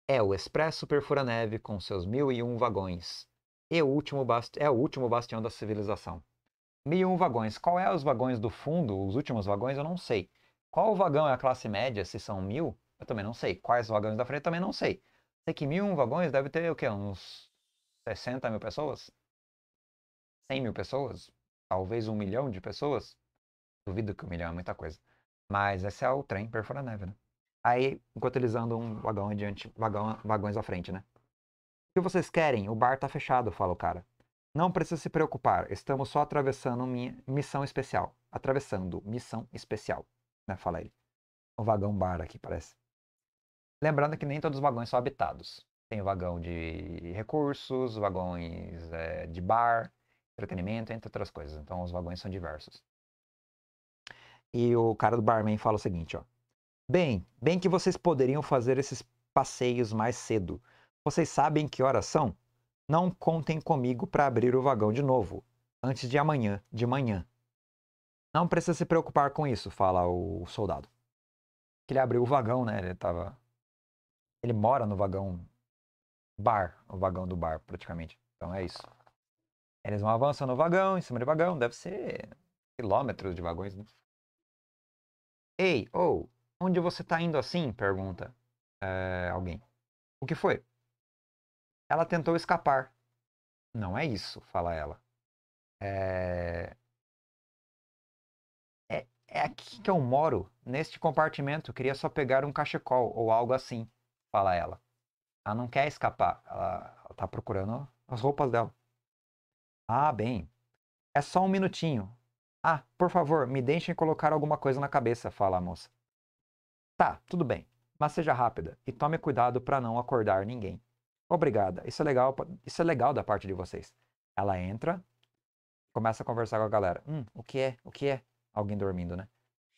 é o Expresso Perfura Neve com seus mil e um vagões. E o último é o último bastião da civilização. Mil e um vagões. Qual é os vagões do fundo? Os últimos vagões eu não sei. Qual vagão é a classe média? Se são mil, eu também não sei. Quais vagões da frente também não sei. Sei que mil e um vagões deve ter o quê? Uns 60 mil pessoas? 100 mil pessoas? Talvez um milhão de pessoas? Duvido que um milhão é muita coisa. Mas esse é o trem perfura neve, né? Aí, enquanto eles andam um vagão adiante, vagão, vagões à frente, né? O que vocês querem? O bar tá fechado, fala o cara. Não precisa se preocupar, estamos só atravessando minha missão especial. Atravessando missão especial, né? Fala ele. O vagão bar aqui, parece. Lembrando que nem todos os vagões são habitados. Tem o vagão de recursos, vagões é, de bar, entretenimento, entre outras coisas. Então os vagões são diversos. E o cara do barman fala o seguinte, ó. Bem, bem que vocês poderiam fazer esses passeios mais cedo. Vocês sabem que horas são? Não contem comigo para abrir o vagão de novo, antes de amanhã, de manhã. Não precisa se preocupar com isso, fala o soldado. Que ele abriu o vagão, né? Ele tava. Ele mora no vagão bar, o vagão do bar, praticamente. Então é isso. Eles vão avançando no vagão, em cima de vagão, deve ser quilômetros de vagões, né? Ei, ou, oh, Onde você está indo assim? pergunta é, alguém. O que foi? Ela tentou escapar. Não é isso, fala ela. É... é. É, aqui que eu moro, neste compartimento. Queria só pegar um cachecol ou algo assim, fala ela. Ela não quer escapar. Ela, ela tá procurando as roupas dela. Ah, bem. É só um minutinho. Ah, por favor, me deixem colocar alguma coisa na cabeça, fala a moça. Tá, tudo bem, mas seja rápida e tome cuidado para não acordar ninguém. Obrigada, isso é legal, isso é legal da parte de vocês. Ela entra, começa a conversar com a galera. Hum, o que é? O que é? Alguém dormindo, né?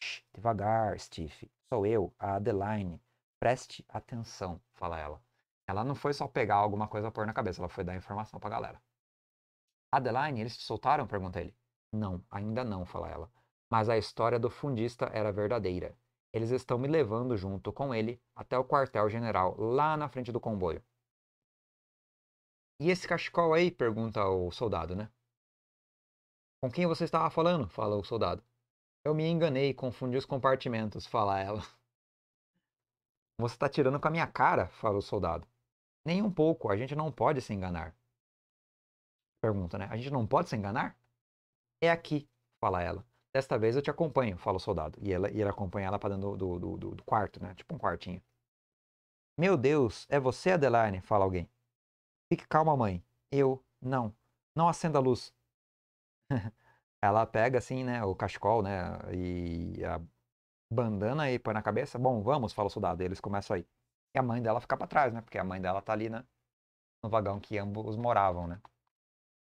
Shh, devagar, Steve. Sou eu, a Adeline. Preste atenção, fala ela. Ela não foi só pegar alguma coisa pôr na cabeça, ela foi dar informação pra galera. Adeline, eles te soltaram? Pergunta ele. Não, ainda não, fala ela. Mas a história do fundista era verdadeira. Eles estão me levando junto com ele até o quartel-general, lá na frente do comboio. E esse cachecol aí? pergunta o soldado, né? Com quem você estava falando? fala o soldado. Eu me enganei, confundi os compartimentos, fala ela. Você está tirando com a minha cara, fala o soldado. Nem um pouco, a gente não pode se enganar. Pergunta, né? A gente não pode se enganar? É aqui, fala ela. Desta vez eu te acompanho, fala o soldado. E, ela, ele acompanha ela para dentro do, do, do, do, quarto, né? Tipo um quartinho. Meu Deus, é você, Adeline? Fala alguém. Fique calma, mãe. Eu, não. Não acenda a luz. ela pega assim, né? O cachecol, né? E a bandana e põe na cabeça. Bom, vamos, fala o soldado. E eles começam aí. E a mãe dela fica para trás, né? Porque a mãe dela tá ali, né? No vagão que ambos moravam, né?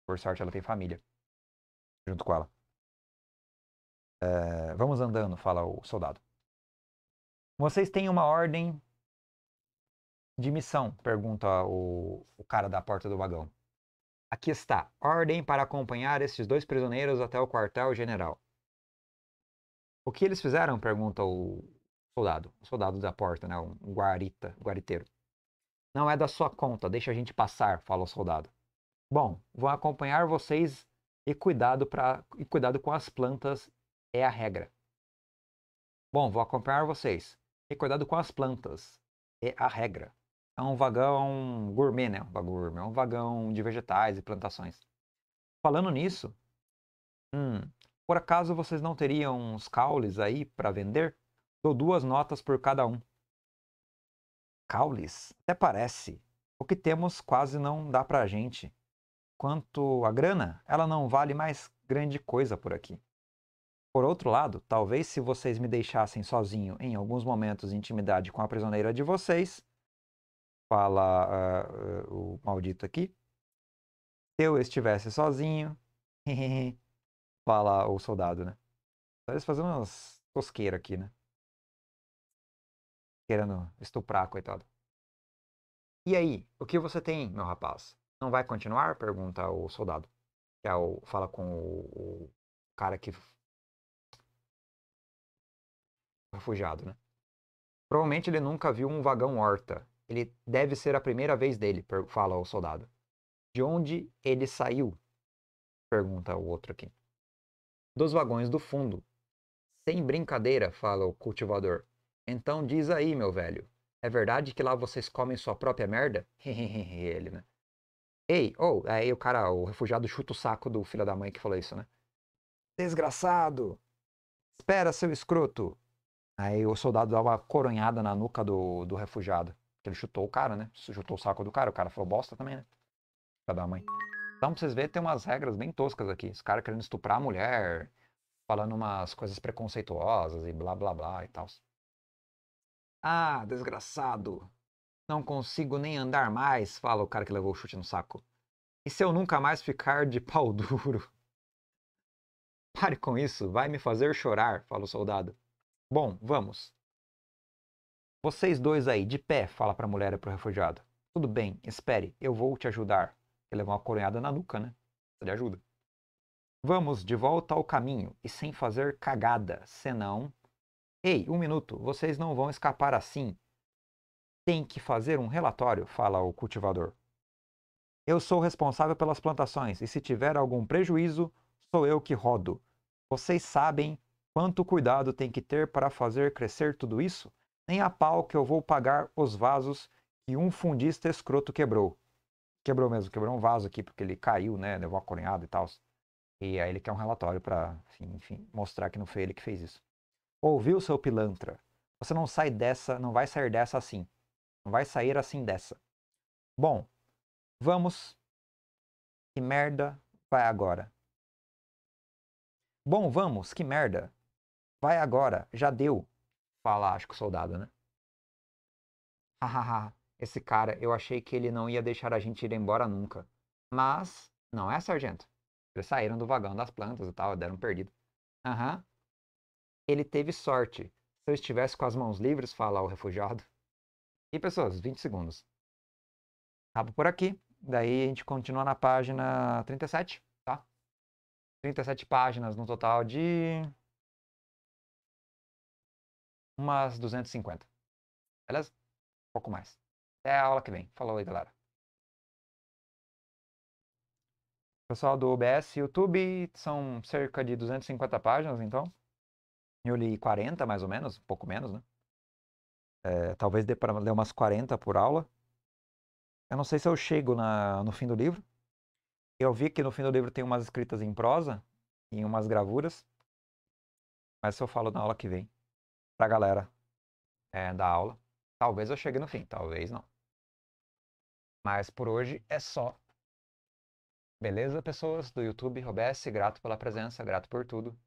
Por sorte, ela tem família junto com ela. Uh, vamos andando, fala o soldado. Vocês têm uma ordem de missão? Pergunta o, o cara da porta do vagão. Aqui está. Ordem para acompanhar esses dois prisioneiros até o quartel-general. O que eles fizeram? Pergunta o soldado. O soldado da porta, né? Um guarita, guariteiro. Não é da sua conta, deixa a gente passar, fala o soldado. Bom, vou acompanhar vocês e cuidado, pra, e cuidado com as plantas é a regra. Bom, vou acompanhar vocês. E cuidado com as plantas. É a regra. É um vagão gourmet, né? Um vagão gourmet. É um vagão de vegetais e plantações. Falando nisso, hum, por acaso vocês não teriam uns caules aí para vender? Dou duas notas por cada um. Caules? Até parece. O que temos quase não dá pra gente. Quanto à grana, ela não vale mais grande coisa por aqui. Por outro lado, talvez se vocês me deixassem sozinho em alguns momentos de intimidade com a prisioneira de vocês, fala uh, uh, o maldito aqui, eu estivesse sozinho, fala o soldado, né? Talvez então, fazendo umas tosqueiras aqui, né? Querendo estuprar, coitado. E aí, o que você tem, meu rapaz? Não vai continuar? Pergunta o soldado. Que é o, fala com o, o cara que refugiado, né? Provavelmente ele nunca viu um vagão horta. Ele deve ser a primeira vez dele, fala o soldado. De onde ele saiu? Pergunta o outro aqui. Dos vagões do fundo. Sem brincadeira, fala o cultivador. Então diz aí, meu velho. É verdade que lá vocês comem sua própria merda? ele, né? Ei, ou, oh, aí o cara, o refugiado chuta o saco do filho da mãe que falou isso, né? Desgraçado! Espera, seu escroto! Aí o soldado dá uma coronhada na nuca do, do refugiado. Ele chutou o cara, né? Chutou o saco do cara. O cara falou bosta também, né? Pra da mãe. Então, pra vocês verem, tem umas regras bem toscas aqui. Os caras querendo estuprar a mulher, falando umas coisas preconceituosas e blá blá blá e tal. Ah, desgraçado. Não consigo nem andar mais, fala o cara que levou o chute no saco. E se eu nunca mais ficar de pau duro? Pare com isso, vai me fazer chorar, fala o soldado. Bom, vamos. Vocês dois aí, de pé, fala para a mulher e para o refugiado. Tudo bem, espere, eu vou te ajudar. Ele levou uma coronhada na nuca, né? Ele ajuda. Vamos de volta ao caminho e sem fazer cagada, senão. Ei, um minuto, vocês não vão escapar assim. Tem que fazer um relatório, fala o cultivador. Eu sou responsável pelas plantações e se tiver algum prejuízo, sou eu que rodo. Vocês sabem Quanto cuidado tem que ter para fazer crescer tudo isso? Nem a pau que eu vou pagar os vasos que um fundista escroto quebrou. Quebrou mesmo, quebrou um vaso aqui porque ele caiu, né? Levou a coronhada e tal. E aí ele quer um relatório para, enfim, mostrar que não foi ele que fez isso. Ouviu, seu pilantra? Você não sai dessa, não vai sair dessa assim. Não vai sair assim dessa. Bom, vamos. Que merda vai agora? Bom, vamos, que merda. Vai agora, já deu. Fala, acho que o soldado, né? Hahaha, esse cara, eu achei que ele não ia deixar a gente ir embora nunca. Mas, não é, sargento? Eles saíram do vagão das plantas e tal, deram perdido. Aham. Uhum. Ele teve sorte. Se eu estivesse com as mãos livres, fala o refugiado. E pessoas, 20 segundos. Acabo por aqui. Daí a gente continua na página 37, tá? 37 páginas no total de umas 250. Beleza? Um pouco mais. Até a aula que vem. Falou aí, galera. Pessoal do OBS YouTube, são cerca de 250 páginas, então. Eu li 40, mais ou menos, um pouco menos, né? É, talvez dê para ler umas 40 por aula. Eu não sei se eu chego na, no fim do livro. Eu vi que no fim do livro tem umas escritas em prosa e umas gravuras. Mas eu falo na aula que vem para a galera é, da aula. Talvez eu chegue no fim, talvez não. Mas por hoje é só. Beleza, pessoas do YouTube, Robesse, grato pela presença, grato por tudo.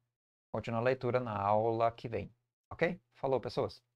Continua a leitura na aula que vem, ok? Falou, pessoas!